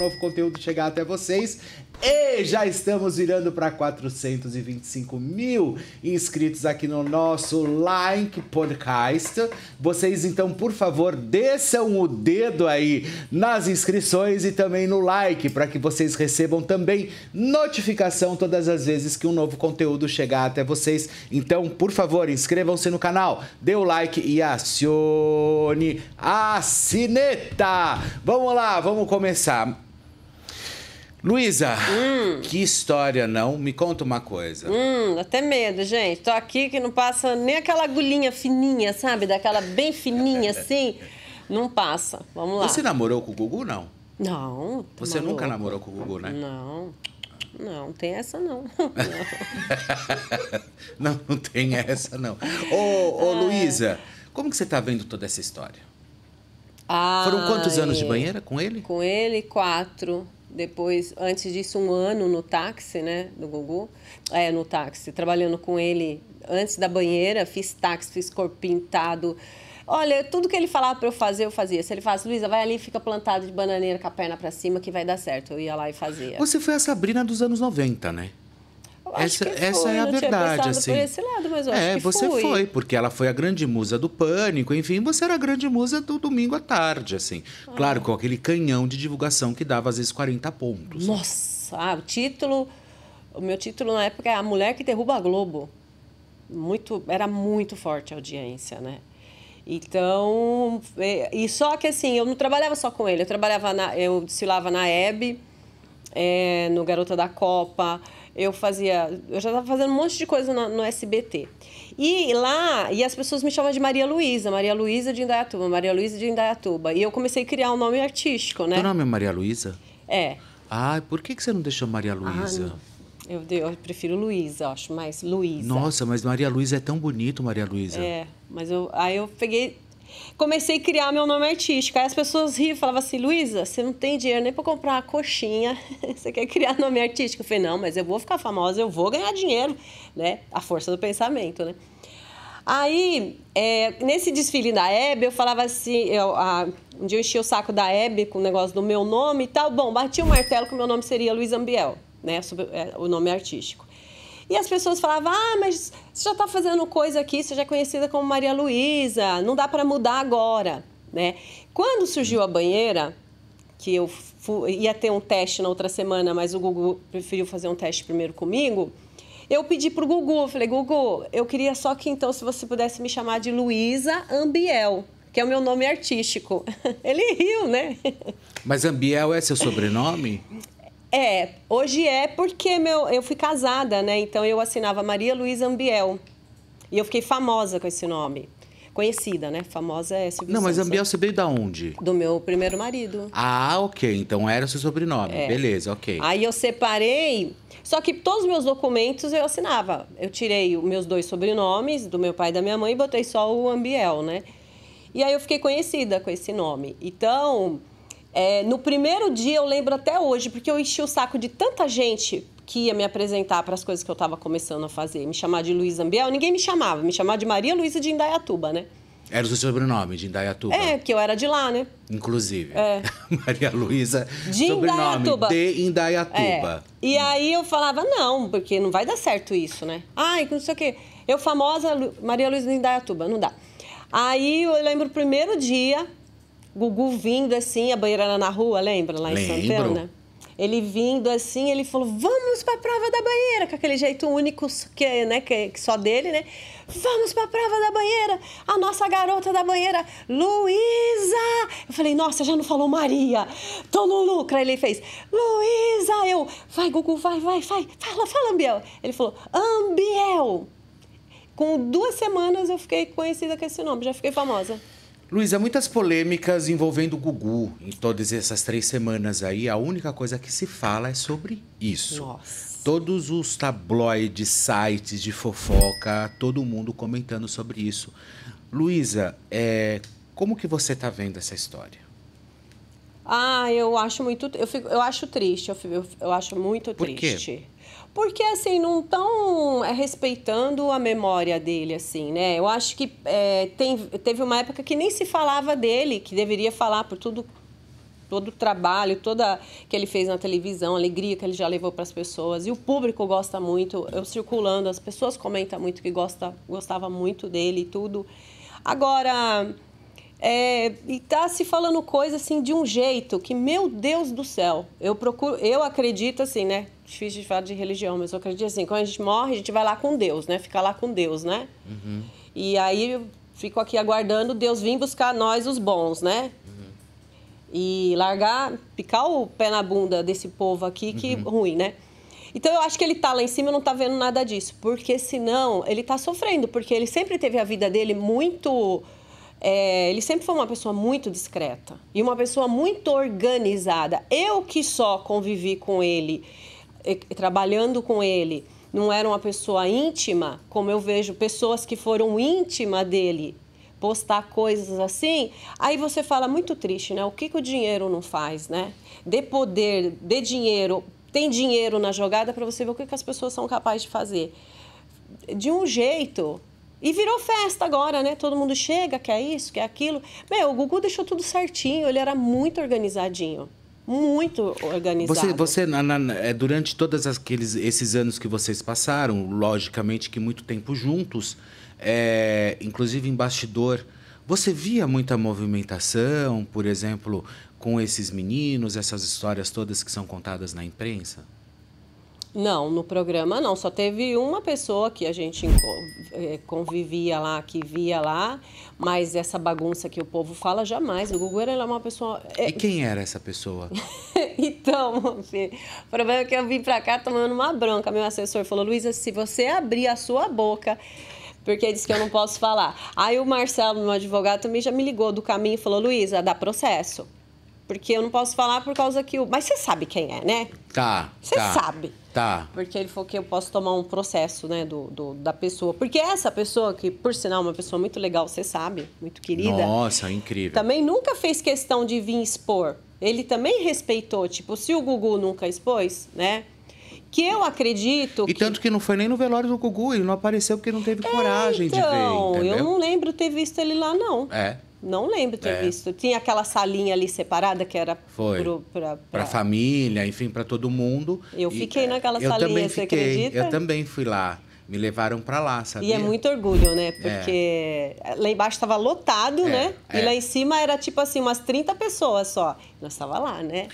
novo conteúdo chegar até vocês. E já estamos virando para 425 mil inscritos aqui no nosso Like Podcast. Vocês, então, por favor, desçam o dedo aí nas inscrições e também no like, para que vocês recebam também notificação todas as vezes que um novo conteúdo chegar até vocês. Então, por favor, inscrevam-se no canal, dê o like e acione a sineta. Vamos lá, vamos começar. Luísa, hum. que história, não? Me conta uma coisa. Hum, até medo, gente. Tô aqui que não passa nem aquela agulhinha fininha, sabe? Daquela bem fininha assim. Não passa. Vamos lá. Você namorou com o Gugu, não? Não. Tá você maluco. nunca namorou com o Gugu, né? Não. Não, tem essa não. não, não tem essa não. Ô, ô ah, é. Luísa, como que você tá vendo toda essa história? Foram quantos anos de banheira com ele? Com ele, quatro depois, antes disso, um ano no táxi, né, do Gugu, é, no táxi, trabalhando com ele antes da banheira, fiz táxi, fiz corpo pintado, Olha, tudo que ele falava para eu fazer, eu fazia. Se ele falasse, Luísa, vai ali e fica plantado de bananeira com a perna para cima que vai dar certo. Eu ia lá e fazia. Você foi a Sabrina dos anos 90, né? essa, essa é a verdade, assim. Lado, é, você fui. foi, porque ela foi a grande musa do pânico, enfim, você era a grande musa do domingo à tarde, assim. Ah. Claro, com aquele canhão de divulgação que dava às vezes 40 pontos. Nossa, ah, o título, o meu título na época é A Mulher que Derruba a Globo. Muito, era muito forte a audiência, né? Então, é, e só que assim, eu não trabalhava só com ele, eu trabalhava na, eu desfilava na Hebe, é, no Garota da Copa. Eu fazia. Eu já estava fazendo um monte de coisa no, no, SBT. E lá, e as pessoas me chamavam de Maria Luísa, Maria Luísa de Indaiatuba, Maria Luísa de Indaiatuba. E eu comecei a criar um nome artístico, né? Teu nome é Maria Luísa? É. Ah, por que, que você não deixou Maria ah, Luísa? Ah, eu, eu, prefiro Luísa, acho, mais Luísa. Nossa, mas Maria Luísa é tão bonito, Maria Luísa. É, mas eu, aí eu peguei, comecei a criar meu nome artístico. Aí as pessoas riam e falavam assim, Luísa, você não tem dinheiro nem para comprar uma coxinha, você quer criar nome artístico? Eu falei, não, mas eu vou ficar famosa, eu vou ganhar dinheiro, né? A força do pensamento, né? Aí, é, nesse desfile da Hebe, eu falava assim, eu, a, um dia eu enchi o saco da Hebe com o negócio do meu nome e tal. Bom, bati o um martelo que o meu nome seria Luísa Ambiel, né? É, o nome artístico. E as pessoas falavam: ah, mas você já está fazendo coisa aqui, você já é conhecida como Maria Luísa, não dá para mudar agora. Né? Quando surgiu a banheira, que eu fui, ia ter um teste na outra semana, mas o Google preferiu fazer um teste primeiro comigo. Eu pedi para o Google falei, Google eu queria só que então, se você pudesse me chamar de Luísa Ambiel, que é o meu nome artístico. Ele riu, né? Mas Ambiel é seu sobrenome? É, hoje é porque meu, eu fui casada, né? Então eu assinava Maria Luísa Ambiel. E eu fiquei famosa com esse nome. Conhecida, né? Famosa é Silvio Não, mas né? Ambiel você veio da onde? Do meu primeiro marido. Ah, ok. Então era seu sobrenome. É. Beleza, ok. Aí eu separei. Só que todos os meus documentos eu assinava. Eu tirei os meus dois sobrenomes, do meu pai e da minha mãe, e botei só o Ambiel, né? E aí eu fiquei conhecida com esse nome. Então, é, no primeiro dia eu lembro até hoje, porque eu enchi o saco de tanta gente que ia me apresentar para as coisas que eu estava começando a fazer, me chamar de Luiz Ambiel, ninguém me chamava, me chamava de Maria Luísa de Indaiatuba, né? Era o seu sobrenome, de Indaiatuba. É, porque eu era de lá, né? Inclusive. É. Maria Luísa, de Indaiatuba. de Indaiatuba. É. E aí eu falava, não, porque não vai dar certo isso, né? Ai, não sei o quê. Eu famosa Maria Luísa de Indaiatuba, não dá. Aí eu lembro o primeiro dia, Gugu vindo assim, a banheira era na rua, lembra? Lá em Lembro. Santana. Ele vindo assim, ele falou: vamos para a prova da banheira, com aquele jeito único que, né, que, só dele, né? Vamos para a prova da banheira, a nossa garota da banheira, Luísa! Eu falei, nossa, já não falou Maria, tô no lucro. Aí ele fez, Luísa! Eu, vai, Gugu, vai, vai, vai, fala, fala, Ambiel. Ele falou, Ambiel! Com duas semanas eu fiquei conhecida com esse nome, já fiquei famosa. Luísa, muitas polêmicas envolvendo o Gugu em todas essas três semanas aí. A única coisa que se fala é sobre isso. Nossa. Todos os tabloides, sites de fofoca, todo mundo comentando sobre isso. Luísa, é, como que você está vendo essa história? Ah, eu acho muito. Eu, fico, eu acho triste. Eu, eu, eu acho muito Por triste. Quê? porque assim não tão é, respeitando a memória dele assim né eu acho que é, tem, teve uma época que nem se falava dele que deveria falar por tudo todo o trabalho toda que ele fez na televisão a alegria que ele já levou para as pessoas e o público gosta muito eu circulando as pessoas comentam muito que gosta gostava muito dele e tudo agora é, e tá se falando coisa assim de um jeito que meu Deus do céu eu procuro eu acredito assim né difícil de falar de religião, mas eu acredito assim, quando a gente morre, a gente vai lá com Deus, né? Fica lá com Deus, né? Uhum. E aí eu fico aqui aguardando Deus vir buscar nós os bons, né? Uhum. E largar, picar o pé na bunda desse povo aqui que uhum. ruim, né? Então eu acho que ele tá lá em cima e não tá vendo nada disso, porque senão ele tá sofrendo, porque ele sempre teve a vida dele muito é, ele sempre foi uma pessoa muito discreta e uma pessoa muito organizada. Eu que só convivi com ele trabalhando com ele não era uma pessoa íntima, como eu vejo pessoas que foram íntima dele postar coisas assim, aí você fala muito triste, né? O que, que o dinheiro não faz, né? De poder, de dinheiro, tem dinheiro na jogada para você ver o que, que as pessoas são capazes de fazer. De um jeito. E virou festa agora, né? Todo mundo chega, quer isso, quer aquilo. Meu, o Gugu deixou tudo certinho, ele era muito organizadinho muito organizado Você, você na, na, é, durante todos aqueles, esses anos que vocês passaram, logicamente que muito tempo juntos, é, inclusive em bastidor, você via muita movimentação, por exemplo, com esses meninos, essas histórias todas que são contadas na imprensa? Não, no programa não. Só teve uma pessoa que a gente é, convivia lá, que via lá, mas essa bagunça que o povo fala jamais. O Gugu era é uma pessoa. É e quem era essa pessoa? então, filho, assim, o problema é que eu vim pra cá tomando uma bronca. Meu assessor falou: Luísa, se você abrir a sua boca porque disse que eu não posso falar. Aí o Marcelo, meu advogado, também já me ligou do caminho e falou: Luísa, dá processo. Porque eu não posso falar por causa que o. Mas você sabe quem é, né? Tá. Você tá, sabe. Tá. Porque ele falou que eu posso tomar um processo, né, do, do, da pessoa. Porque essa pessoa, que por sinal é uma pessoa muito legal, você sabe, muito querida. Nossa, incrível. Também nunca fez questão de vir expor. Ele também respeitou. Tipo, se o Gugu nunca expôs, né? que eu acredito. E que... tanto que não foi nem no velório do Gugu, ele não apareceu porque não teve é, coragem então, de ver. Então, eu não lembro ter visto ele lá, não. É. Não lembro ter é. visto. Tinha aquela salinha ali separada que era para pra... família, enfim, para todo mundo. Eu fiquei e, é, naquela eu salinha, também fiquei, você acredita? Eu também fui lá. Me levaram para lá, sabe? E é muito orgulho, né? É. Porque é. lá embaixo estava lotado, é. né? E é. lá em cima era tipo assim, umas 30 pessoas só. Nós estava lá, né?